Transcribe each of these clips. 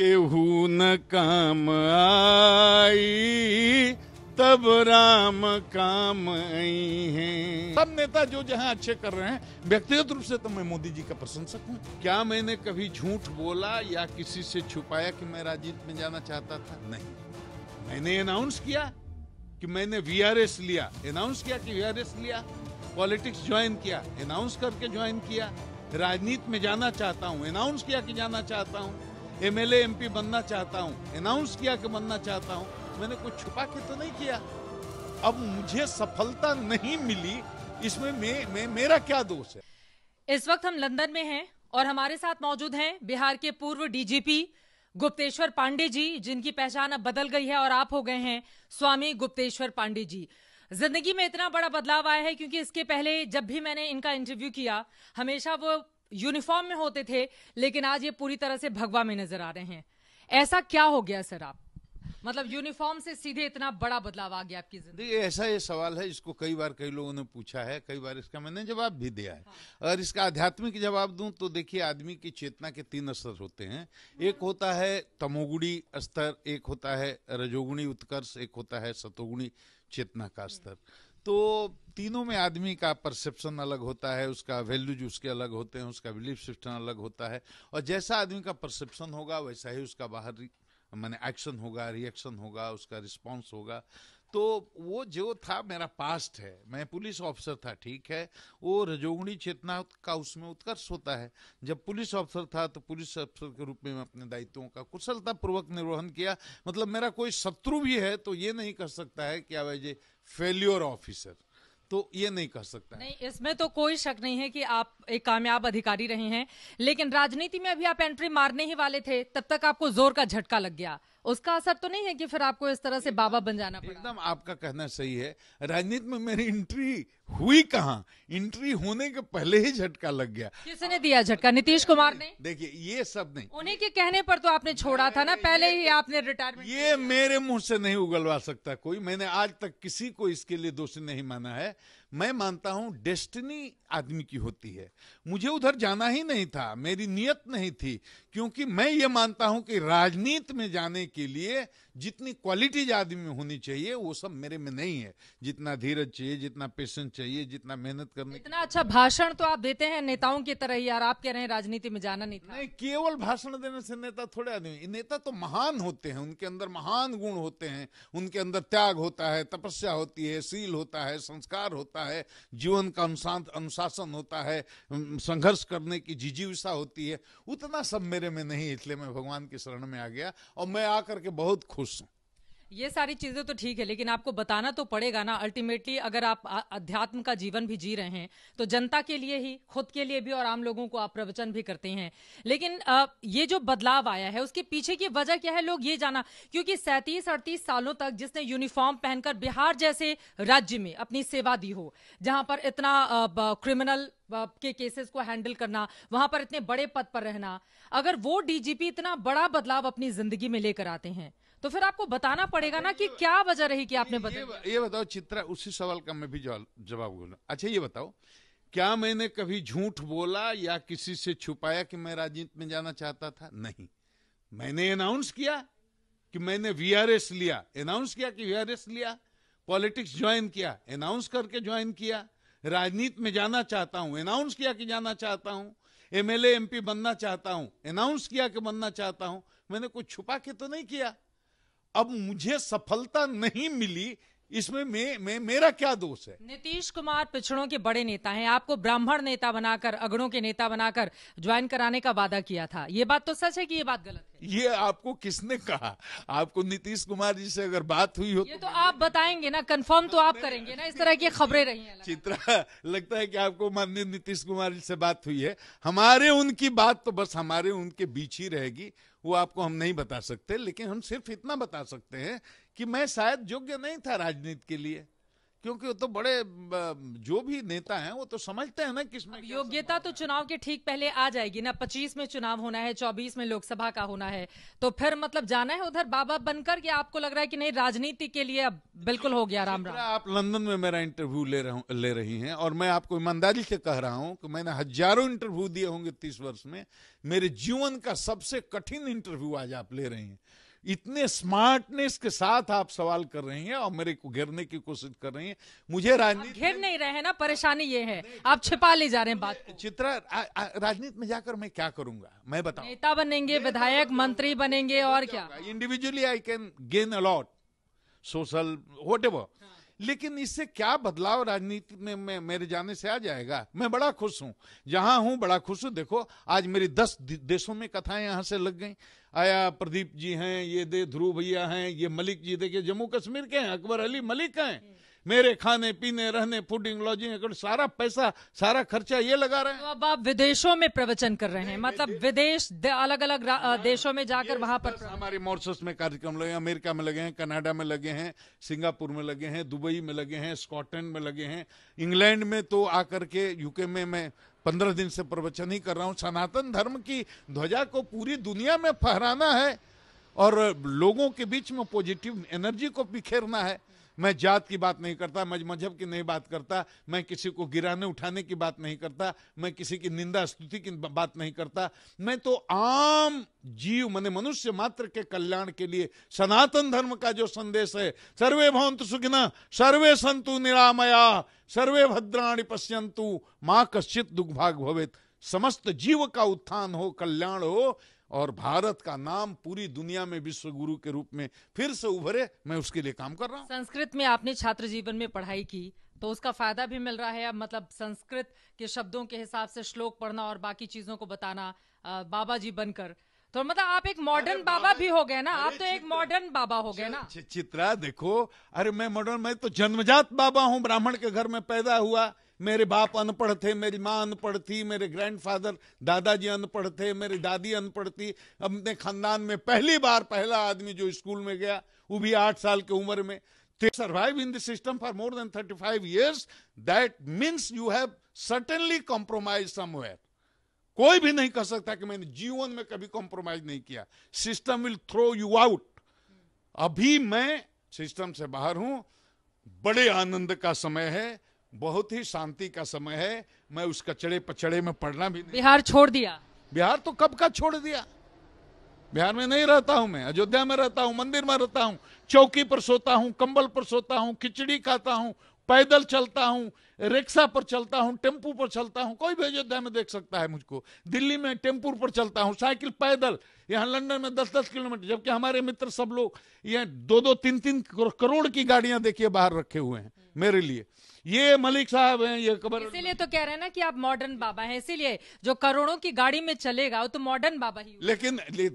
केहू न काम आई तब राम काम आई है सब नेता जो जहां अच्छे कर रहे हैं व्यक्तिगत रूप से तो मैं मोदी जी का प्रशंसक हूँ क्या मैंने कभी झूठ बोला या किसी से छुपाया कि मैं राजनीति में जाना चाहता था नहीं मैंने अनाउंस किया कि मैंने वीआरएस लिया अनाउंस किया कि वीआरएस लिया पॉलिटिक्स ज्वाइन किया अनाउंस करके ज्वाइन किया राजनीति में जाना चाहता हूँ अनाउंस किया कि जाना चाहता हूँ एमएलए एमपी बनना चाहता हूँ अनाउंस किया कि बनना चाहता हूँ मैंने कुछ छुपा के तो नहीं किया अब मुझे सफलता नहीं मिली इसमें मैं, मैं मेरा क्या दोष है इस वक्त हम लंदन में हैं और हमारे साथ मौजूद हैं बिहार के पूर्व डीजीपी गुप्तेश्वर पांडे जी जिनकी पहचान अब बदल गई है और आप हो गए हैं स्वामी गुप्तेश्वर पांडे जी जिंदगी में इतना बड़ा बदलाव आया है क्योंकि इसके पहले जब भी मैंने इनका इंटरव्यू किया हमेशा वो यूनिफॉर्म में होते थे लेकिन आज ये पूरी तरह से भगवा में नजर आ रहे हैं ऐसा क्या हो गया सर आप मतलब यूनिफॉर्म से सीधे इतना बड़ा बदलाव आ गया आपकी जिंदगी ऐसा ये सवाल है इसको कई बार कई लोगों ने पूछा है कई बार इसका मैंने जवाब भी दिया है हाँ। और इसका आध्यात्मिक जवाब दूं तो देखिए आदमी की चेतना के तीन स्तर होते हैं एक होता है तमोगुणी स्तर एक होता है रजोगुणी उत्कर्ष एक होता है सतोगुणी चेतना का स्तर तो तीनों में आदमी का परसेप्शन अलग होता है उसका वैल्यूज उसके अलग होते हैं उसका बिलीफ सिस्टम अलग होता है और जैसा आदमी का परसेप्शन होगा वैसा ही उसका बाहर मैंने एक्शन होगा रिएक्शन होगा उसका रिस्पॉन्स होगा तो वो जो था मेरा पास्ट है मैं पुलिस ऑफिसर था ठीक है वो रजोगुणी चेतना का उसमें उत्कर्ष होता है जब पुलिस ऑफिसर था तो पुलिस अफसर के रूप में मैं अपने दायित्वों का कुशलतापूर्वक निर्वहन किया मतलब मेरा कोई शत्रु भी है तो ये नहीं कर सकता है कि अब एज फेल्योर ऑफिसर तो ये नहीं कर सकता नहीं इसमें तो कोई शक नहीं है कि आप एक कामयाब अधिकारी रहे हैं लेकिन राजनीति में अभी आप एंट्री मारने ही वाले थे तब तक आपको जोर का झटका लग गया उसका असर तो नहीं है कि फिर आपको इस तरह से बाबा बन जाना पड़ा एकदम आपका कहना सही है राजनीति में मेरी एंट्री हुई कहा एंट्री होने के पहले ही झटका लग गया किसने दिया झटका नीतीश कुमार ने देखिए ये सब नहीं उन्हीं के कहने पर तो आपने छोड़ा था ना पहले ही आपने रिटायरमेंट ये मेरे मुंह से नहीं उगलवा सकता कोई मैंने आज तक किसी को इसके लिए दोषी नहीं माना है मैं मानता हूं डेस्टिनी आदमी की होती है मुझे उधर जाना ही नहीं था मेरी नियत नहीं थी क्योंकि मैं ये मानता हूं कि राजनीति में जाने के लिए जितनी क्वालिटीज आदमी में होनी चाहिए वो सब मेरे में नहीं है जितना धीरज चाहिए जितना पेशेंस चाहिए जितना मेहनत करनी इतना अच्छा भाषण तो आप देते हैं नेताओं की तरह यार आप कह रहे हैं राजनीति में जाना नहीं था नहीं केवल भाषण देने से नेता थोड़े आदमी नेता तो महान होते हैं उनके अंदर महान गुण होते हैं उनके अंदर त्याग होता है तपस्या होती है सील होता है संस्कार होता है जीवन का अनुशासन होता है संघर्ष करने की जिजीविषा होती है उतना सब मेरे में नहीं इसलिए मैं भगवान की शरण में आ गया और मैं आकर के बहुत खुश खुश ये सारी चीजें तो ठीक है लेकिन आपको बताना तो पड़ेगा ना अल्टीमेटली अगर आप अध्यात्म का जीवन भी जी रहे हैं तो जनता के लिए ही खुद के लिए भी और आम लोगों को आप प्रवचन भी करते हैं लेकिन ये जो बदलाव आया है उसके पीछे की वजह क्या है लोग ये जाना क्योंकि सैंतीस अड़तीस सालों तक जिसने यूनिफॉर्म पहनकर बिहार जैसे राज्य में अपनी सेवा दी हो जहां पर इतना क्रिमिनल के केसेस को हैंडल करना वहां पर इतने बड़े पद पर रहना अगर वो डीजीपी इतना बड़ा बदलाव अपनी जिंदगी में लेकर आते हैं तो फिर आपको बताना पड़ेगा ना कि क्या वजह रही कि आपने बदल ये, ये बताओ चित्रा उसी सवाल का मैं भी जवाब बोला अच्छा ये बताओ क्या मैंने कभी झूठ बोला या किसी से छुपाया कि मैं राजनीति में जाना चाहता था नहीं मैंने अनाउंस किया कि मैंने वीआरएस लिया अनाउंस किया कि वीआरएस लिया पॉलिटिक्स ज्वाइन किया अनाउंस करके ज्वाइन किया राजनीति में जाना चाहता हूं अनाउंस किया कि जाना चाहता हूं एमएलए एमपी बनना चाहता हूं अनाउंस किया कि बनना चाहता हूं मैंने कुछ छुपा के तो नहीं किया अब मुझे सफलता नहीं मिली इसमें मैं, मे, मेरा क्या दोष है नीतीश कुमार पिछड़ों के बड़े नेता हैं आपको ब्राह्मण नेता बनाकर अगड़ों के नेता बनाकर ज्वाइन कराने का वादा किया था ये बात तो सच है कि ये बात गलत है ये आपको किसने कहा आपको नीतीश कुमार जी से अगर बात हुई हो ये तो, तो आप बताएंगे ना कंफर्म तो आप करेंगे ना इस तरह की खबरें रही है चित्रा लगता है की आपको माननीय नीतीश कुमार जी से बात हुई है हमारे उनकी बात तो बस हमारे उनके बीच ही रहेगी वो आपको हम नहीं बता सकते लेकिन हम सिर्फ इतना बता सकते हैं कि मैं शायद योग्य नहीं था राजनीति के लिए क्योंकि तो बड़े जो भी नेता हैं वो तो समझते हैं ना किस में योग्यता तो चुनाव के ठीक पहले आ जाएगी ना 25 में चुनाव होना है 24 में लोकसभा का होना है तो फिर मतलब जाना है उधर बाबा बनकर या आपको लग रहा है कि नहीं राजनीति के लिए अब बिल्कुल हो गया राम राम आप लंदन में मेरा इंटरव्यू ले रहा ले रही है और मैं आपको ईमानदारी से कह रहा हूँ कि मैंने हजारों इंटरव्यू दिए होंगे तीस वर्ष में मेरे जीवन का सबसे कठिन इंटरव्यू आज आप ले रही हैं इतने स्मार्टनेस के साथ आप सवाल कर रही हैं और मेरे को घेरने की कोशिश कर रही हैं मुझे राजनीति घेर नहीं रहे हैं ना परेशानी ये है आप छिपा ले जा रहे हैं बात चित्रा राजनीति में जाकर मैं क्या करूंगा मैं बताऊं नेता बनेंगे विधायक मंत्री बनेंगे और क्या individually I can gain a lot social what लेकिन इससे क्या बदलाव राजनीति में मैं मेरे जाने से आ जाएगा मैं बड़ा खुश हूँ जहां हूँ बड़ा खुश हूँ देखो आज मेरी दस देशों में कथाएं यहाँ से लग गई आया प्रदीप जी हैं ये दे ध्रुव भैया हैं ये मलिक जी देखिए जम्मू कश्मीर के हैं अकबर अली मलिक हैं मेरे खाने पीने रहने फूडिंग लॉजिंग सारा पैसा सारा खर्चा ये लगा रहे हैं तो अब आप विदेशों में प्रवचन कर रहे हैं मतलब विदेश अलग अलग देशों में जाकर वहां पर हमारे मोर्सस में कार्यक्रम लगे अमेरिका में लगे हैं कनाडा में लगे हैं सिंगापुर में लगे हैं दुबई में लगे हैं स्कॉटलैंड में लगे हैं इंग्लैंड में तो आकर के यूके में मैं पंद्रह दिन से प्रवचन ही कर रहा हूँ सनातन धर्म की ध्वजा को पूरी दुनिया में फहराना है और लोगों के बीच में पॉजिटिव एनर्जी को बिखेरना है मैं जात की बात नहीं करता मैं मजहब की नहीं बात करता मैं किसी को गिराने उठाने की बात नहीं करता मैं किसी की निंदा स्तुति की बात नहीं करता मैं तो आम जीव मैंने मनुष्य मात्र के कल्याण के लिए सनातन धर्म का जो संदेश है सर्वे भवंतु सुखिना सर्वे संतु निरामया सर्वे भद्राणी पश्यंतु माँ कश्चित दुख भवित समस्त जीव का उत्थान हो कल्याण हो और भारत का नाम पूरी दुनिया में विश्व गुरु के रूप में फिर से उभरे मैं उसके लिए काम कर रहा हूँ संस्कृत में आपने छात्र जीवन में पढ़ाई की तो उसका फायदा भी मिल रहा है अब मतलब संस्कृत के शब्दों के हिसाब से श्लोक पढ़ना और बाकी चीजों को बताना बाबा जी बनकर तो मतलब आप एक मॉडर्न बाबा, बाबा भी हो गए ना आप तो एक मॉडर्न बाबा हो गए ना चित्रा देखो अरे मैं मॉडर्न मैं तो जन्मजात बाबा हूँ ब्राह्मण के घर में पैदा हुआ मेरे बाप अनपढ़ थे मेरी माँ अनपढ़ थी मेरे ग्रैंडफादर दादाजी अनपढ़ थे मेरी दादी अनपढ़ थी अपने खानदान में पहली बार पहला आदमी जो स्कूल में गया वो भी आठ साल की उम्र में survive in the system for more than thirty five years that means you have certainly compromise somewhere. कोई भी नहीं कह सकता कि मैंने जीवन में कभी कॉम्प्रोमाइज नहीं किया system will throw you out अभी मैं सिस्टम से बाहर हूं बड़े आनंद का समय है बहुत ही शांति का समय है मैं उस कचड़े पचड़े में पढ़ना भी नहीं बिहार छोड़ दिया बिहार तो कब का छोड़ दिया बिहार में नहीं रहता हूं मैं अयोध्या में रहता हूं मंदिर में रहता हूं चौकी पर सोता हूं कंबल पर सोता हूं खिचड़ी खाता हूं पैदल चलता हूँ रिक्शा पर चलता हूँ टेम्पू पर चलता हूँ कोई भी अयोध्या में देख सकता है मुझको दिल्ली में टेम्पू पर चलता हूँ साइकिल पैदल यहाँ लंदन में दस दस किलोमीटर जबकि हमारे मित्र सब लोग ये दो दो तीन तीन करोड़ की गाड़ियां देखिए बाहर रखे हुए हैं मेरे लिए ये मलिक साहब हैं ये कबर इसीलिए तो कह रहे हैं ना कि आप मॉडर्न बाबा हैं इसीलिए जो करोड़ों की गाड़ी में चलेगा वो तो मॉडर्न बाबा ही लेकिन ले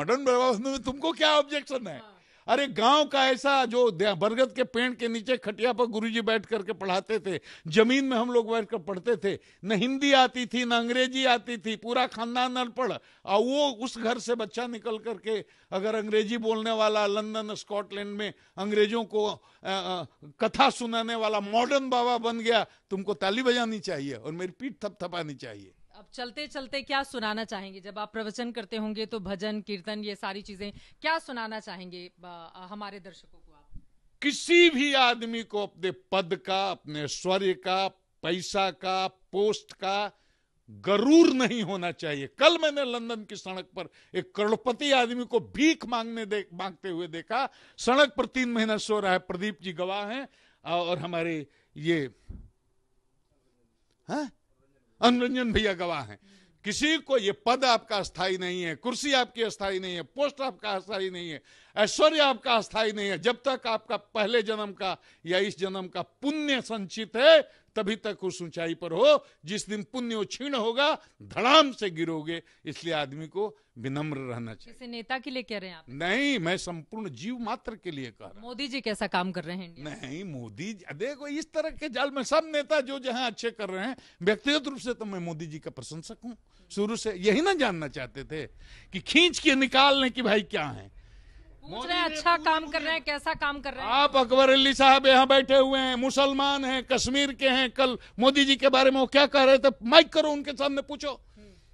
मॉडर्न तो बाबा तुमको क्या ऑब्जेक्शन है हाँ। अरे गांव का ऐसा जो बरगद के पेड़ के नीचे खटिया पर गुरुजी बैठ करके पढ़ाते थे जमीन में हम लोग बैठ कर पढ़ते थे न हिंदी आती थी न अंग्रेजी आती थी पूरा खानदान अनपढ़ और वो उस घर से बच्चा निकल करके अगर अंग्रेजी बोलने वाला लंदन स्कॉटलैंड में अंग्रेजों को आ, आ, कथा सुनाने वाला मॉडर्न बाबा बन गया तुमको ताली बजानी चाहिए और मेरी पीठ थपथपानी चाहिए अब चलते चलते क्या सुनाना चाहेंगे जब आप प्रवचन करते होंगे तो भजन कीर्तन ये सारी चीजें क्या सुनाना चाहेंगे हमारे दर्शकों को आप किसी भी आदमी को अपने पद का अपने स्वर्य का पैसा का पोस्ट का गरूर नहीं होना चाहिए कल मैंने लंदन की सड़क पर एक करोड़पति आदमी को भीख मांगने दे मांगते हुए देखा सड़क पर तीन महीना सो रहा है प्रदीप जी गवाह हैं और हमारे ये हाँ अनुरंजन भैया गवाह हैं किसी को ये पद आपका अस्थाई नहीं है कुर्सी आपकी अस्थाई नहीं है पोस्ट आपका स्थाई नहीं है ऐश्वर्य आपका अस्थाई नहीं है जब तक आपका पहले जन्म का या इस जन्म का पुण्य संचित है तभी तक उस ऊंचाई पर हो जिस दिन पुण्य क्षीण होगा धड़ाम से गिरोगे इसलिए आदमी को विनम्र रहना चाहिए इसे नेता के लिए कह रहे हैं आप नहीं मैं संपूर्ण जीव मात्र के लिए कह रहा मोदी जी कैसा काम कर रहे हैं नहीं मोदी देखो इस तरह के जाल में सब नेता जो जहाँ अच्छे कर रहे हैं व्यक्तिगत रूप से तो मैं मोदी जी का प्रशंसक हूँ शुरू से यही ना जानना चाहते थे कि खींच के निकालने की भाई क्या है पूछ रहे हैं अच्छा काम कर रहे हैं कैसा काम कर रहे हैं आप अकबर अली साहब यहाँ बैठे हुए हैं मुसलमान हैं कश्मीर के हैं कल मोदी जी के बारे में वो क्या कह रहे थे माइक करो उनके सामने पूछो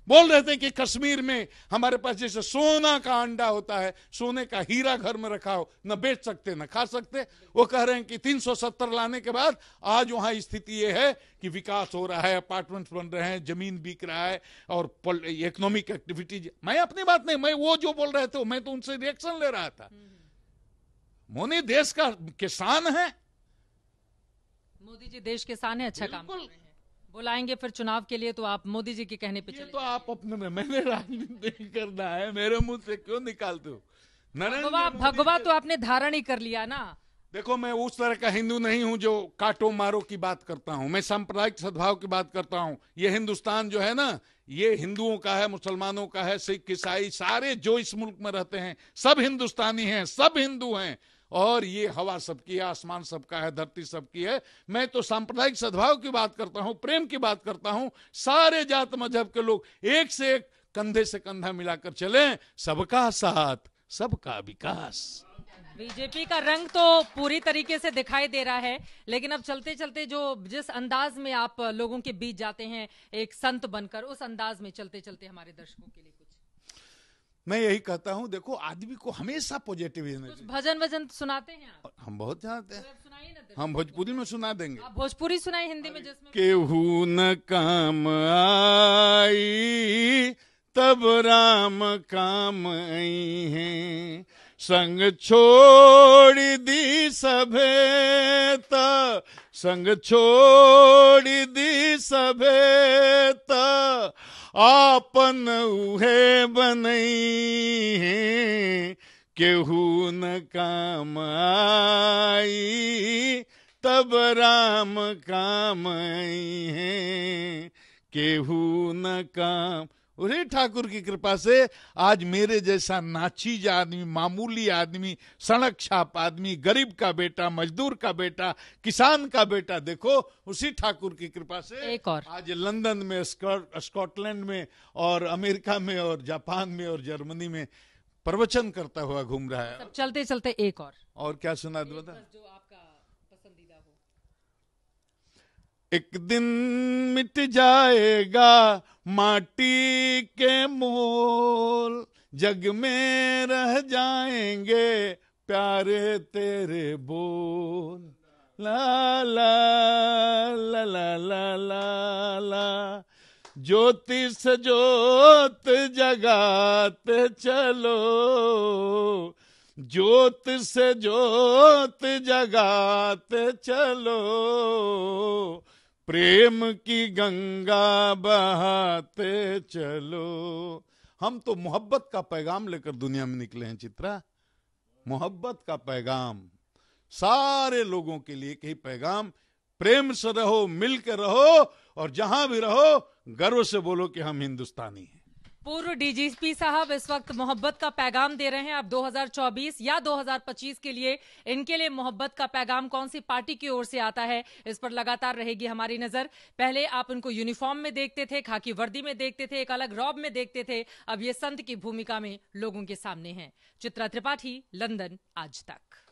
बोल रहे थे कि कश्मीर में हमारे पास जैसे सोना का अंडा होता है सोने का हीरा घर में रखा हो न बेच सकते न खा सकते वो कह रहे हैं कि 370 लाने के बाद आज वहां स्थिति ये है कि विकास हो रहा है अपार्टमेंट्स बन रहे हैं जमीन बिक रहा है और इकोनॉमिक एक्टिविटीज मैं अपनी बात नहीं मैं वो जो बोल रहे थे मैं तो उनसे रिएक्शन ले रहा था मोनी देश का किसान है मोदी जी देश किसान है अच्छा काम कर रहे हैं बुलाएंगे फिर चुनाव के लिए तो आप मोदी जी के कहने पे ये तो आप अपने में मैंने राजनीति करना है मेरे मुंह से क्यों निकालते हो भगवा भगवा तो आपने धारण ही कर लिया ना देखो मैं उस तरह का हिंदू नहीं हूं जो काटो मारो की बात करता हूं मैं सांप्रदायिक सद्भाव की बात करता हूं ये हिंदुस्तान जो है ना ये हिंदुओं का है मुसलमानों का है सिख ईसाई सारे जो इस मुल्क में रहते हैं सब हिंदुस्तानी हैं सब हिंदू हैं और ये हवा सबकी है आसमान सबका है धरती सबकी है मैं तो सांप्रदायिक सद्भाव की बात करता हूँ प्रेम की बात करता हूँ सारे जात मजहब के लोग एक से एक कंधे से कंधा मिलाकर चले सबका साथ सबका विकास बीजेपी का रंग तो पूरी तरीके से दिखाई दे रहा है लेकिन अब चलते चलते जो जिस अंदाज में आप लोगों के बीच जाते हैं एक संत बनकर उस अंदाज में चलते चलते हमारे दर्शकों के लिए मैं यही कहता हूँ देखो आदमी को हमेशा पॉजिटिव एनर्जी भजन वजन सुनाते हैं हम बहुत चाहते हैं तो हम भोजपुरी में सुना देंगे आप भोजपुरी सुनाए हिंदी में जिसमें केहू न काम आई तब राम काम आई है संग छोड़ दी सभेता संग छोड़ दी सभेता आपन उहे बनई है केहू न काम आई तब राम काम आई है केहू न काम उसी ठाकुर की कृपा से आज मेरे जैसा नाचीज आदमी मामूली आदमी सड़क छाप आदमी गरीब का बेटा मजदूर का बेटा किसान का बेटा देखो उसी ठाकुर की कृपा से एक और आज लंदन में स्कॉटलैंड में और अमेरिका में और जापान में और जर्मनी में प्रवचन करता हुआ घूम रहा है चलते चलते एक और और क्या सुना दो आप एक दिन मिट जाएगा माटी के मोल जग में रह जाएंगे प्यारे तेरे बोल ला ला ला ला ला ला ला ज्योति से ज्योत जगाते चलो ज्योत से ज्योत जगाते चलो प्रेम की गंगा बहाते चलो हम तो मोहब्बत का पैगाम लेकर दुनिया में निकले हैं चित्रा मोहब्बत का पैगाम सारे लोगों के लिए कही पैगाम प्रेम से रहो मिलकर रहो और जहां भी रहो गर्व से बोलो कि हम हिंदुस्तानी हैं पूर्व डीजीपी साहब इस वक्त मोहब्बत का पैगाम दे रहे हैं आप 2024 या 2025 के लिए इनके लिए मोहब्बत का पैगाम कौन सी पार्टी की ओर से आता है इस पर लगातार रहेगी हमारी नजर पहले आप उनको यूनिफॉर्म में देखते थे खाकी वर्दी में देखते थे एक अलग रॉब में देखते थे अब ये संत की भूमिका में लोगों के सामने हैं चित्रा त्रिपाठी लंदन आज तक